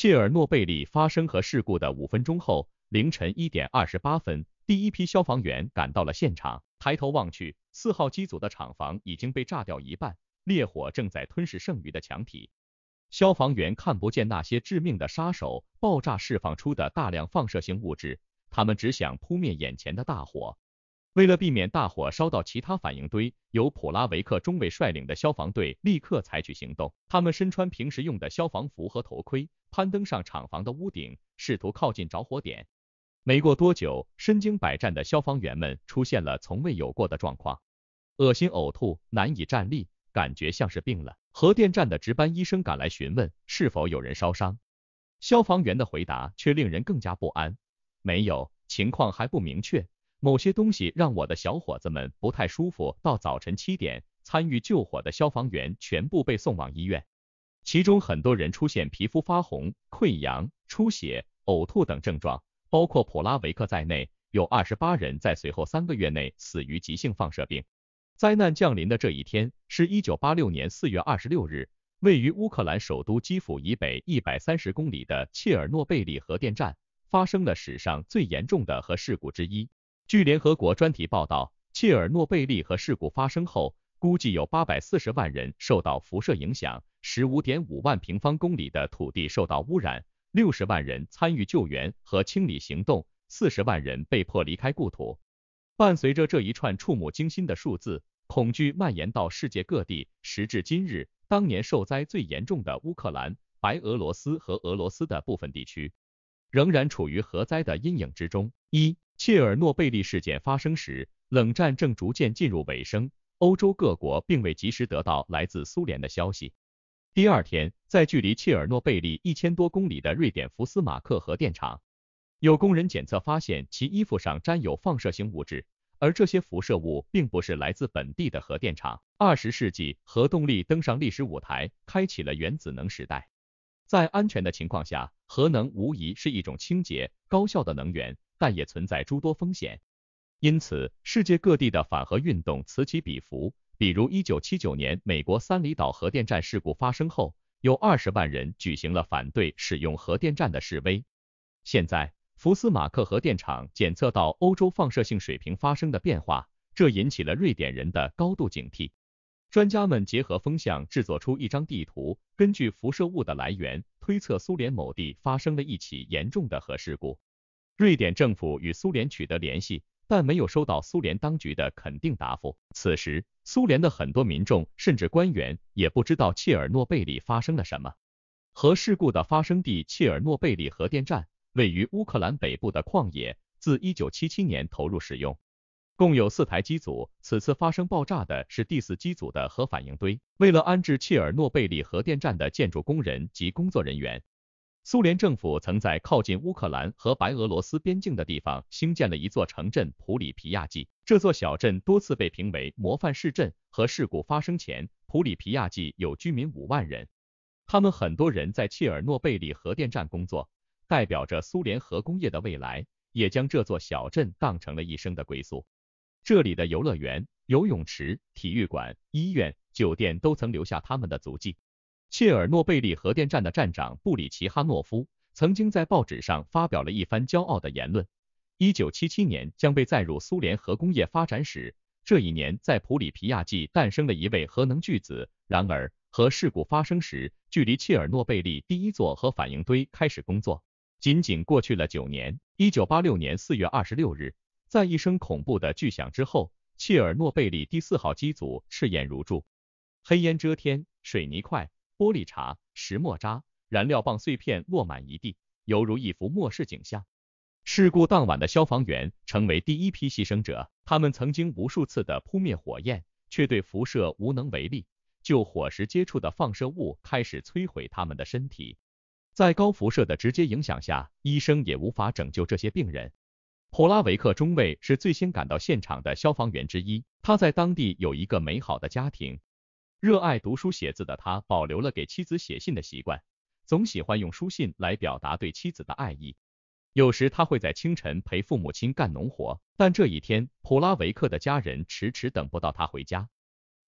切尔诺贝利发生核事故的五分钟后，凌晨一点二十八分，第一批消防员赶到了现场。抬头望去，四号机组的厂房已经被炸掉一半，烈火正在吞噬剩余的墙体。消防员看不见那些致命的杀手——爆炸释放出的大量放射性物质，他们只想扑灭眼前的大火。为了避免大火烧到其他反应堆，由普拉维克中尉率领的消防队立刻采取行动。他们身穿平时用的消防服和头盔，攀登上厂房的屋顶，试图靠近着火点。没过多久，身经百战的消防员们出现了从未有过的状况：恶心、呕吐、难以站立，感觉像是病了。核电站的值班医生赶来询问是否有人烧伤，消防员的回答却令人更加不安：“没有，情况还不明确。”某些东西让我的小伙子们不太舒服。到早晨七点，参与救火的消防员全部被送往医院，其中很多人出现皮肤发红、溃疡、出血、呕吐等症状，包括普拉维克在内，有二十八人在随后三个月内死于急性放射病。灾难降临的这一天是1986年4月26日，位于乌克兰首都基辅以北一百三十公里的切尔诺贝利核电站发生了史上最严重的核事故之一。据联合国专题报道，切尔诺贝利核事故发生后，估计有八百四十万人受到辐射影响，十五点五万平方公里的土地受到污染，六十万人参与救援和清理行动，四十万人被迫离开故土。伴随着这一串触目惊心的数字，恐惧蔓延到世界各地。时至今日，当年受灾最严重的乌克兰、白俄罗斯和俄罗斯的部分地区，仍然处于核灾的阴影之中。一切尔诺贝利事件发生时，冷战正逐渐进入尾声，欧洲各国并未及时得到来自苏联的消息。第二天，在距离切尔诺贝利一千多公里的瑞典福斯马克核电厂，有工人检测发现其衣服上沾有放射性物质，而这些辐射物并不是来自本地的核电厂。二十世纪，核动力登上历史舞台，开启了原子能时代。在安全的情况下，核能无疑是一种清洁、高效的能源。但也存在诸多风险，因此世界各地的反核运动此起彼伏。比如，一九七九年美国三里岛核电站事故发生后，有二十万人举行了反对使用核电站的示威。现在，福斯马克核电厂检测到欧洲放射性水平发生的变化，这引起了瑞典人的高度警惕。专家们结合风向制作出一张地图，根据辐射物的来源推测，苏联某地发生了一起严重的核事故。瑞典政府与苏联取得联系，但没有收到苏联当局的肯定答复。此时，苏联的很多民众甚至官员也不知道切尔诺贝利发生了什么。核事故的发生地切尔诺贝利核电站位于乌克兰北部的旷野，自一九七七年投入使用，共有四台机组。此次发生爆炸的是第四机组的核反应堆。为了安置切尔诺贝利核电站的建筑工人及工作人员。苏联政府曾在靠近乌克兰和白俄罗斯边境的地方兴建了一座城镇普里皮亚季。这座小镇多次被评为模范市镇。和事故发生前，普里皮亚季有居民五万人，他们很多人在切尔诺贝利核电站工作，代表着苏联核工业的未来，也将这座小镇当成了一生的归宿。这里的游乐园、游泳池、体育馆、医院、酒店都曾留下他们的足迹。切尔诺贝利核电站的站长布里奇哈诺夫曾经在报纸上发表了一番骄傲的言论。一九七七年将被载入苏联核工业发展史。这一年，在普里皮亚季诞生了一位核能巨子。然而，核事故发生时，距离切尔诺贝利第一座核反应堆开始工作，仅仅过去了九年。一九八六年四月二十六日，在一声恐怖的巨响之后，切尔诺贝利第四号机组赤焰如柱，黑烟遮天，水泥块。玻璃碴、石墨渣、燃料棒碎片落满一地，犹如一幅末世景象。事故当晚的消防员成为第一批牺牲者，他们曾经无数次的扑灭火焰，却对辐射无能为力。救火时接触的放射物开始摧毁他们的身体，在高辐射的直接影响下，医生也无法拯救这些病人。普拉维克中尉是最先赶到现场的消防员之一，他在当地有一个美好的家庭。热爱读书写字的他，保留了给妻子写信的习惯，总喜欢用书信来表达对妻子的爱意。有时他会在清晨陪父母亲干农活，但这一天，普拉维克的家人迟迟等不到他回家。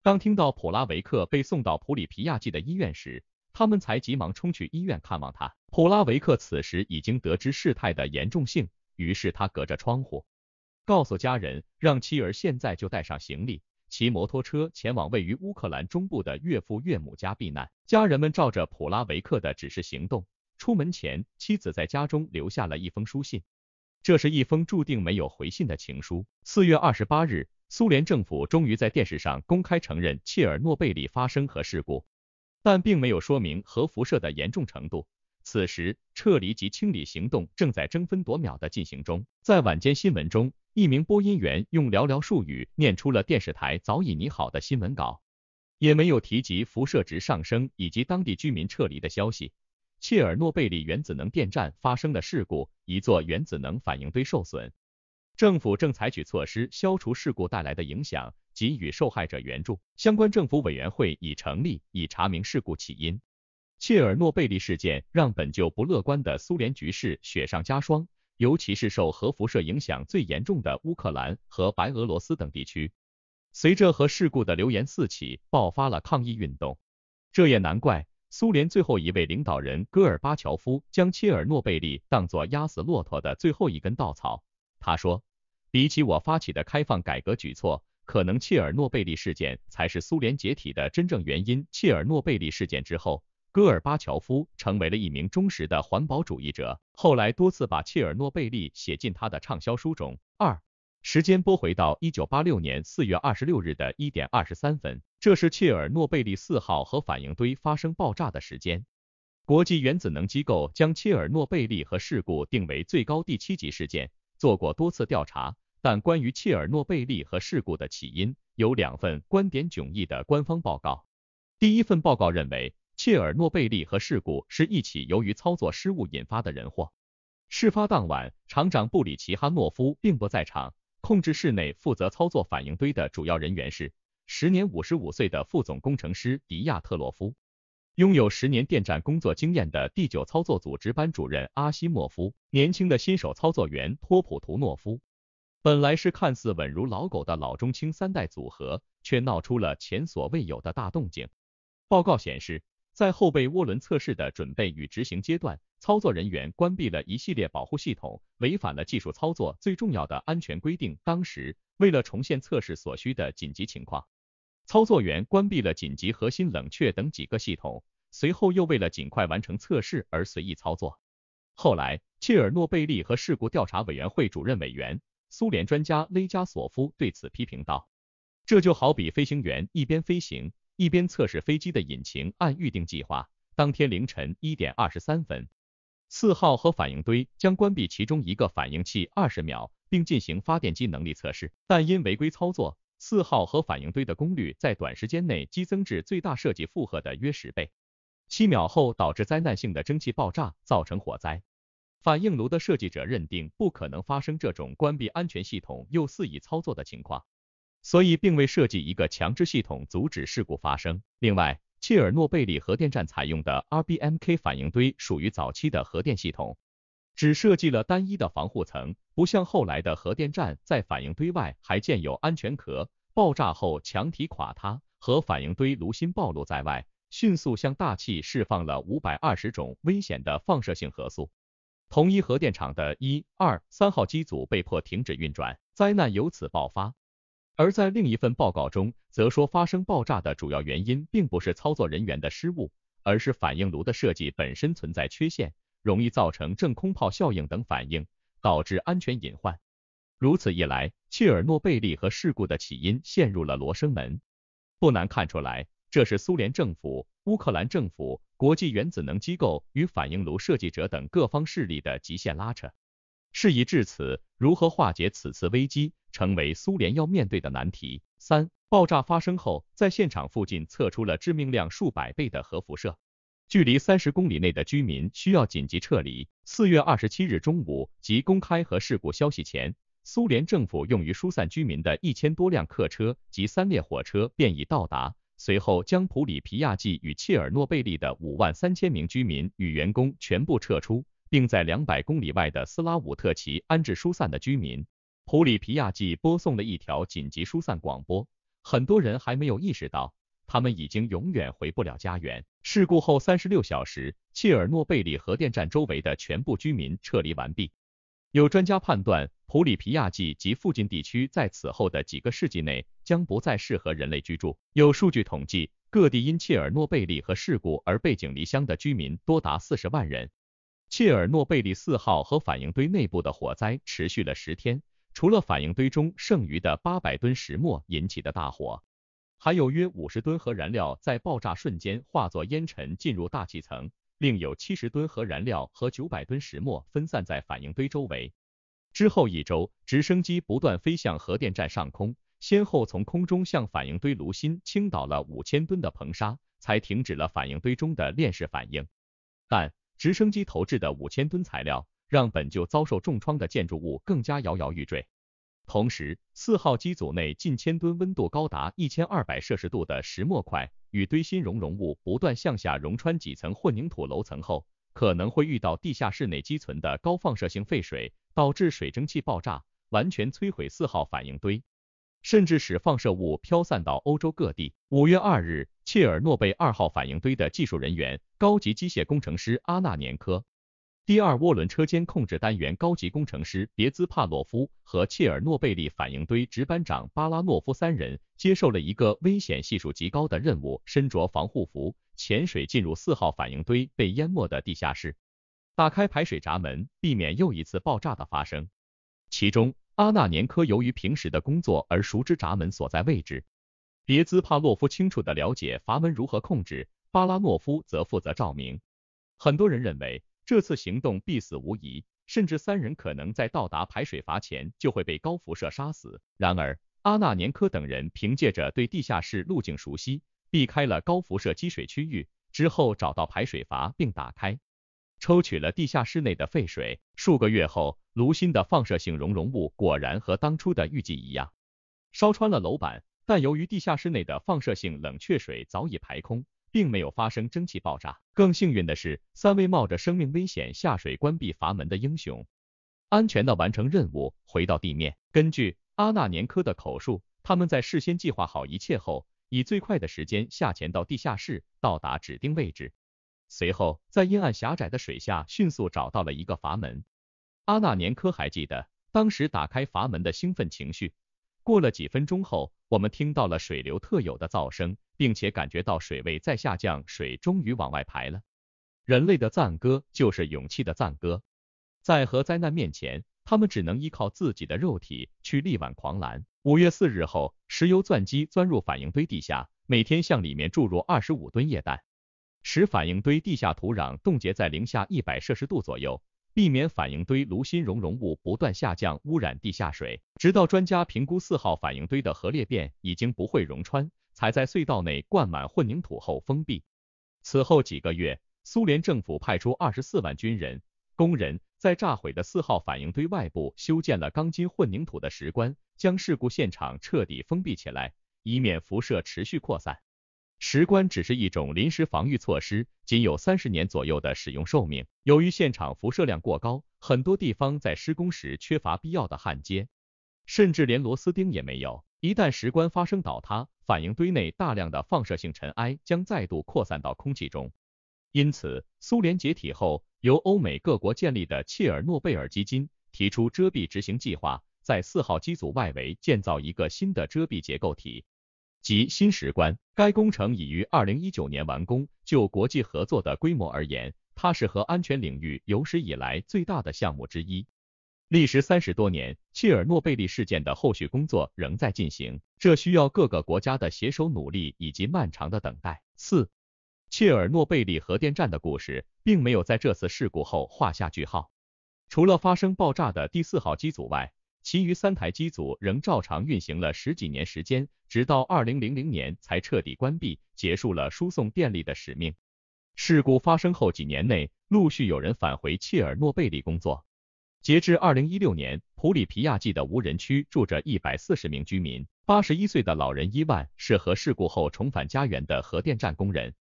当听到普拉维克被送到普里皮亚季的医院时，他们才急忙冲去医院看望他。普拉维克此时已经得知事态的严重性，于是他隔着窗户告诉家人，让妻儿现在就带上行李。骑摩托车前往位于乌克兰中部的岳父岳母家避难，家人们照着普拉维克的指示行动。出门前，妻子在家中留下了一封书信，这是一封注定没有回信的情书。四月二十八日，苏联政府终于在电视上公开承认切尔诺贝利发生核事故，但并没有说明核辐射的严重程度。此时，撤离及清理行动正在争分夺秒地进行中。在晚间新闻中。一名播音员用寥寥数语念出了电视台早已拟好的新闻稿，也没有提及辐射值上升以及当地居民撤离的消息。切尔诺贝利原子能电站发生的事故，一座原子能反应堆受损，政府正采取措施消除事故带来的影响，给予受害者援助。相关政府委员会已成立，以查明事故起因。切尔诺贝利事件让本就不乐观的苏联局势雪上加霜。尤其是受核辐射影响最严重的乌克兰和白俄罗斯等地区，随着核事故的流言四起，爆发了抗议运动。这也难怪，苏联最后一位领导人戈尔巴乔夫将切尔诺贝利当作压死骆驼的最后一根稻草。他说，比起我发起的开放改革举措，可能切尔诺贝利事件才是苏联解体的真正原因。切尔诺贝利事件之后。戈尔巴乔夫成为了一名忠实的环保主义者，后来多次把切尔诺贝利写进他的畅销书中。二，时间拨回到一九八六年四月二十六日的一点二十三分，这是切尔诺贝利四号核反应堆发生爆炸的时间。国际原子能机构将切尔诺贝利核事故定为最高第七级事件，做过多次调查，但关于切尔诺贝利核事故的起因，有两份观点迥异的官方报告。第一份报告认为。切尔诺贝利核事故是一起由于操作失误引发的人祸。事发当晚，厂长布里奇哈诺夫并不在场，控制室内负责操作反应堆的主要人员是时年五十五岁的副总工程师迪亚特洛夫，拥有十年电站工作经验的第九操作组值班主任阿西莫夫，年轻的新手操作员托普图诺夫。本来是看似稳如老狗的老中青三代组合，却闹出了前所未有的大动静。报告显示。在后备涡轮测试的准备与执行阶段，操作人员关闭了一系列保护系统，违反了技术操作最重要的安全规定。当时，为了重现测试所需的紧急情况，操作员关闭了紧急核心冷却等几个系统，随后又为了尽快完成测试而随意操作。后来，切尔诺贝利和事故调查委员会主任委员、苏联专家勒加索夫对此批评道：“这就好比飞行员一边飞行，”一边测试飞机的引擎，按预定计划，当天凌晨一点二十三分，四号和反应堆将关闭其中一个反应器二十秒，并进行发电机能力测试。但因违规操作，四号和反应堆的功率在短时间内激增至最大设计负荷的约十倍，七秒后导致灾难性的蒸汽爆炸，造成火灾。反应炉的设计者认定不可能发生这种关闭安全系统又肆意操作的情况。所以并未设计一个强制系统阻止事故发生。另外，切尔诺贝利核电站采用的 RBMK 反应堆属于早期的核电系统，只设计了单一的防护层，不像后来的核电站在反应堆外还建有安全壳。爆炸后，墙体垮塌，核反应堆炉芯暴露在外，迅速向大气释放了五百二十种危险的放射性核素。同一核电厂的一、二、三号机组被迫停止运转，灾难由此爆发。而在另一份报告中，则说发生爆炸的主要原因并不是操作人员的失误，而是反应炉的设计本身存在缺陷，容易造成正空泡效应等反应，导致安全隐患。如此一来，切尔诺贝利和事故的起因陷入了罗生门。不难看出来，这是苏联政府、乌克兰政府、国际原子能机构与反应炉设计者等各方势力的极限拉扯。事已至此，如何化解此次危机，成为苏联要面对的难题。三爆炸发生后，在现场附近测出了致命量数百倍的核辐射，距离三十公里内的居民需要紧急撤离。四月二十七日中午及公开核事故消息前，苏联政府用于疏散居民的一千多辆客车及三列火车便已到达，随后将普里皮亚季与切尔诺贝利的五万三千名居民与员工全部撤出。并在两百公里外的斯拉武特奇安置疏散的居民。普里皮亚季播送了一条紧急疏散广播，很多人还没有意识到，他们已经永远回不了家园。事故后三十六小时，切尔诺贝利核电站周围的全部居民撤离完毕。有专家判断，普里皮亚季及附近地区在此后的几个世纪内将不再适合人类居住。有数据统计，各地因切尔诺贝利核事故而背井离乡的居民多达四十万人。切尔诺贝利四号核反应堆内部的火灾持续了十天，除了反应堆中剩余的八百吨石墨引起的大火，还有约五十吨核燃料在爆炸瞬间化作烟尘进入大气层，另有七十吨核燃料和九百吨石墨分散在反应堆周围。之后一周，直升机不断飞向核电站上空，先后从空中向反应堆炉心倾倒了五千吨的硼砂，才停止了反应堆中的链式反应。但直升机投掷的五千吨材料，让本就遭受重创的建筑物更加摇摇欲坠。同时，四号机组内近千吨温度高达一千二百摄氏度的石墨块与堆芯熔融物不断向下熔穿几层混凝土楼层后，可能会遇到地下室内积存的高放射性废水，导致水蒸气爆炸，完全摧毁四号反应堆。甚至使放射物飘散到欧洲各地。五月二日，切尔诺贝二号反应堆的技术人员、高级机械工程师阿纳年科、第二涡轮车间控制单元高级工程师别兹帕洛夫和切尔诺贝利反应堆值班长巴拉诺夫三人接受了一个危险系数极高的任务，身着防护服潜水进入四号反应堆被淹没的地下室，打开排水闸门，避免又一次爆炸的发生。其中。阿纳年科由于平时的工作而熟知闸门所在位置，别兹帕洛夫清楚地了解阀门如何控制，巴拉诺夫则负责照明。很多人认为这次行动必死无疑，甚至三人可能在到达排水阀前就会被高辐射杀死。然而，阿纳年科等人凭借着对地下室路径熟悉，避开了高辐射积水区域，之后找到排水阀并打开。抽取了地下室内的废水，数个月后，炉芯的放射性熔融物果然和当初的预计一样，烧穿了楼板。但由于地下室内的放射性冷却水早已排空，并没有发生蒸汽爆炸。更幸运的是，三位冒着生命危险下水关闭阀门的英雄，安全的完成任务，回到地面。根据阿纳年科的口述，他们在事先计划好一切后，以最快的时间下潜到地下室，到达指定位置。随后，在阴暗狭窄的水下迅速找到了一个阀门。阿纳年科还记得当时打开阀门的兴奋情绪。过了几分钟后，我们听到了水流特有的噪声，并且感觉到水位在下降，水终于往外排了。人类的赞歌就是勇气的赞歌，在核灾难面前，他们只能依靠自己的肉体去力挽狂澜。五月四日后，石油钻机钻入反应堆地下，每天向里面注入二十五吨液氮。使反应堆地下土壤冻结在零下一百摄氏度左右，避免反应堆炉芯熔融物不断下降污染地下水。直到专家评估四号反应堆的核裂变已经不会熔穿，才在隧道内灌满混凝土后封闭。此后几个月，苏联政府派出二十四万军人、工人，在炸毁的四号反应堆外部修建了钢筋混凝土的石棺，将事故现场彻底封闭起来，以免辐射持续扩散。石棺只是一种临时防御措施，仅有三十年左右的使用寿命。由于现场辐射量过高，很多地方在施工时缺乏必要的焊接，甚至连螺丝钉也没有。一旦石棺发生倒塌，反应堆内大量的放射性尘埃将再度扩散到空气中。因此，苏联解体后，由欧美各国建立的切尔诺贝尔基金提出遮蔽执行计划，在四号机组外围建造一个新的遮蔽结构体。及新石棺。该工程已于二零一九年完工。就国际合作的规模而言，它是核安全领域有史以来最大的项目之一。历时三十多年，切尔诺贝利事件的后续工作仍在进行，这需要各个国家的携手努力以及漫长的等待。四、切尔诺贝利核电站的故事并没有在这次事故后画下句号。除了发生爆炸的第四号机组外，其余三台机组仍照常运行了十几年时间，直到二零零零年才彻底关闭，结束了输送电力的使命。事故发生后几年内，陆续有人返回切尔诺贝利工作。截至二零一六年，普里皮亚季的无人区住着一百四十名居民。八十一岁的老人伊万是核事故后重返家园的核电站工人，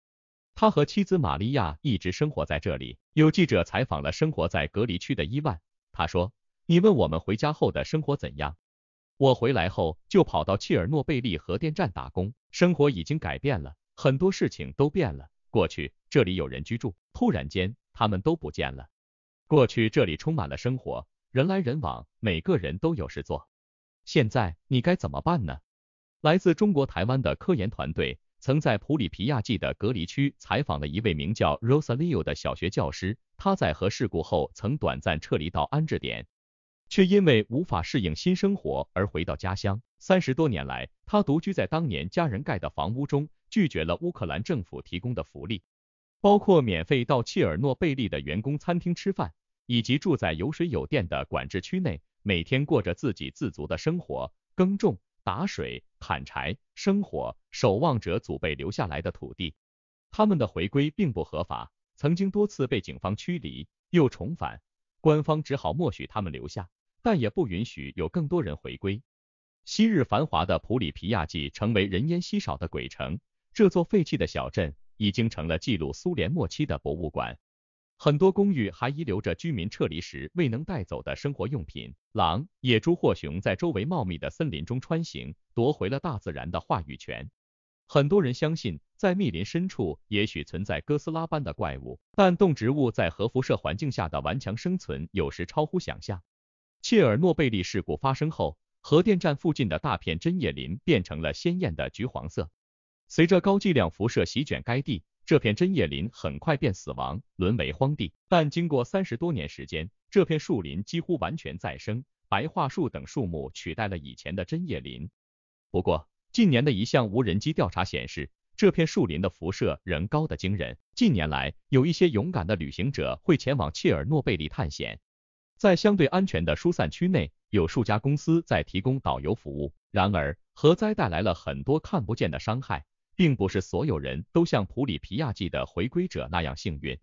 他和妻子玛利亚一直生活在这里。有记者采访了生活在隔离区的伊万，他说。你问我们回家后的生活怎样？我回来后就跑到切尔诺贝利核电站打工，生活已经改变了，很多事情都变了。过去这里有人居住，突然间他们都不见了。过去这里充满了生活，人来人往，每个人都有事做。现在你该怎么办呢？来自中国台湾的科研团队曾在普里皮亚季的隔离区采访了一位名叫 Rosalio 的小学教师，他在核事故后曾短暂撤离到安置点。却因为无法适应新生活而回到家乡。三十多年来，他独居在当年家人盖的房屋中，拒绝了乌克兰政府提供的福利，包括免费到切尔诺贝利的员工餐厅吃饭，以及住在有水有电的管制区内，每天过着自给自足的生活，耕种、打水、砍柴、生火，守望者祖辈留下来的土地。他们的回归并不合法，曾经多次被警方驱离，又重返，官方只好默许他们留下。但也不允许有更多人回归。昔日繁华的普里皮亚季成为人烟稀少的鬼城，这座废弃的小镇已经成了记录苏联末期的博物馆。很多公寓还遗留着居民撤离时未能带走的生活用品。狼、野猪或熊在周围茂密的森林中穿行，夺回了大自然的话语权。很多人相信，在密林深处也许存在哥斯拉般的怪物，但动植物在核辐射环境下的顽强生存，有时超乎想象。切尔诺贝利事故发生后，核电站附近的大片针叶林变成了鲜艳的橘黄色。随着高剂量辐射席卷该地，这片针叶林很快便死亡，沦为荒地。但经过三十多年时间，这片树林几乎完全再生，白桦树等树木取代了以前的针叶林。不过，近年的一项无人机调查显示，这片树林的辐射仍高得惊人。近年来，有一些勇敢的旅行者会前往切尔诺贝利探险。在相对安全的疏散区内，有数家公司在提供导游服务。然而，核灾带来了很多看不见的伤害，并不是所有人都像普里皮亚季的回归者那样幸运。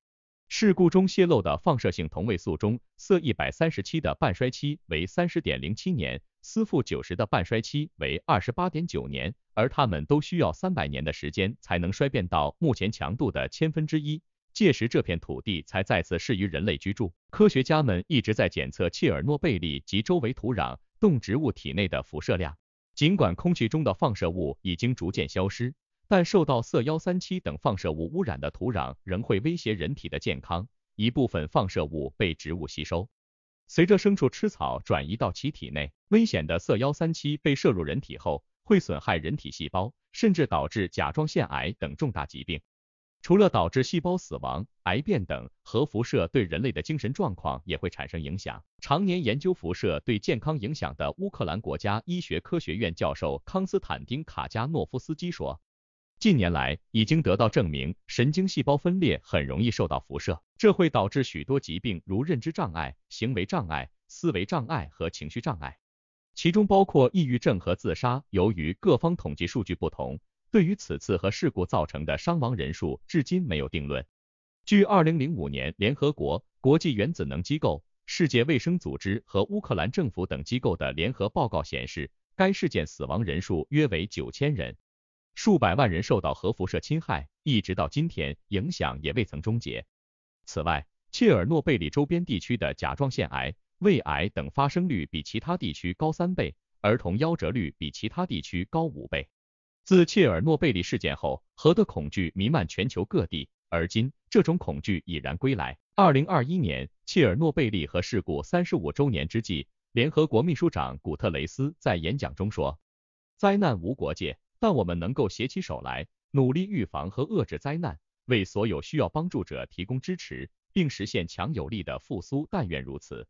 事故中泄漏的放射性同位素中，铯一百三十七的半衰期为三十点零七年，锶九十的半衰期为二十八点九年，而它们都需要三百年的时间才能衰变到目前强度的千分之一。届时这片土地才再次适于人类居住。科学家们一直在检测切尔诺贝利及周围土壤、动植物体内的辐射量。尽管空气中的放射物已经逐渐消失，但受到铯幺三七等放射物污染的土壤仍会威胁人体的健康。一部分放射物被植物吸收，随着牲畜吃草转移到其体内，危险的铯幺三七被摄入人体后，会损害人体细胞，甚至导致甲状腺癌等重大疾病。除了导致细胞死亡、癌变等，核辐射对人类的精神状况也会产生影响。常年研究辐射对健康影响的乌克兰国家医学科学院教授康斯坦丁·卡加诺夫斯基说：“近年来已经得到证明，神经细胞分裂很容易受到辐射，这会导致许多疾病，如认知障碍、行为障碍、思维障碍和情绪障碍，其中包括抑郁症和自杀。由于各方统计数据不同。”对于此次核事故造成的伤亡人数，至今没有定论。据二零零五年联合国、国际原子能机构、世界卫生组织和乌克兰政府等机构的联合报告显示，该事件死亡人数约为九千人，数百万人受到核辐射侵害，一直到今天，影响也未曾终结。此外，切尔诺贝利周边地区的甲状腺癌、胃癌等发生率比其他地区高三倍，儿童夭折率比其他地区高五倍。自切尔诺贝利事件后，核的恐惧弥漫全球各地，而今这种恐惧已然归来。二零二一年，切尔诺贝利核事故三十五周年之际，联合国秘书长古特雷斯在演讲中说：“灾难无国界，但我们能够携起手来，努力预防和遏制灾难，为所有需要帮助者提供支持，并实现强有力的复苏。但愿如此。”